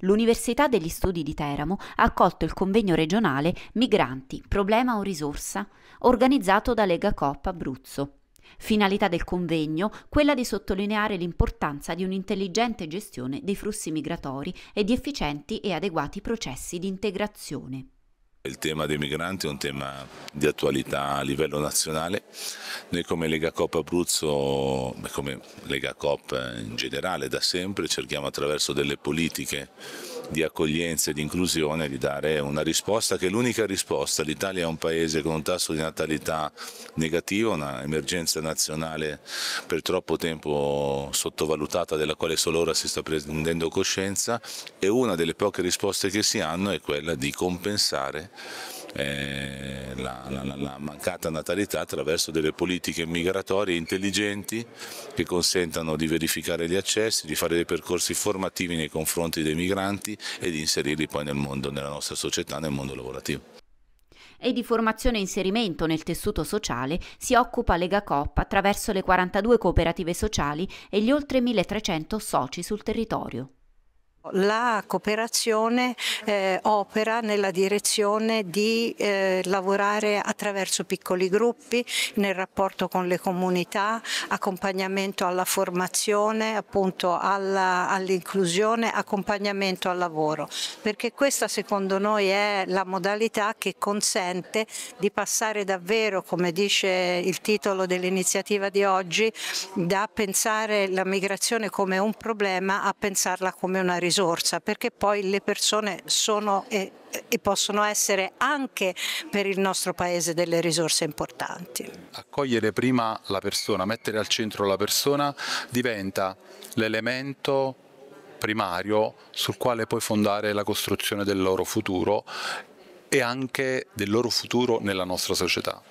l'Università degli Studi di Teramo ha accolto il convegno regionale Migranti, problema o risorsa, organizzato da Lega Coop Abruzzo. Finalità del convegno, quella di sottolineare l'importanza di un'intelligente gestione dei flussi migratori e di efficienti e adeguati processi di integrazione. Il tema dei migranti è un tema di attualità a livello nazionale. Noi come Lega Coop Abruzzo, come Lega Coop in generale da sempre, cerchiamo attraverso delle politiche di accoglienza e di inclusione di dare una risposta che è l'unica risposta. L'Italia è un paese con un tasso di natalità negativo, un'emergenza nazionale per troppo tempo sottovalutata della quale solo ora si sta prendendo coscienza e una delle poche risposte che si hanno è quella di compensare eh, la, la, la, mancata natalità attraverso delle politiche migratorie intelligenti che consentano di verificare gli accessi, di fare dei percorsi formativi nei confronti dei migranti e di inserirli poi nel mondo, nella nostra società, nel mondo lavorativo e di formazione e inserimento nel tessuto sociale si occupa Lega Coop attraverso le 42 cooperative sociali e gli oltre 1300 soci sul territorio. La cooperazione eh, opera nella direzione di eh, lavorare attraverso piccoli gruppi nel rapporto con le comunità, accompagnamento alla formazione, appunto all'inclusione, accompagnamento al lavoro, perché questa secondo noi è la modalità che consente di passare davvero, come dice il titolo dell'iniziativa di oggi, da pensare la migrazione come un problema a pensarla come una risorsa risorsa perché poi le persone sono e, e possono essere anche per il nostro paese delle risorse importanti. Accogliere prima la persona, mettere al centro la persona diventa l'elemento primario sul quale puoi fondare la costruzione del loro futuro e anche del loro futuro nella nostra società.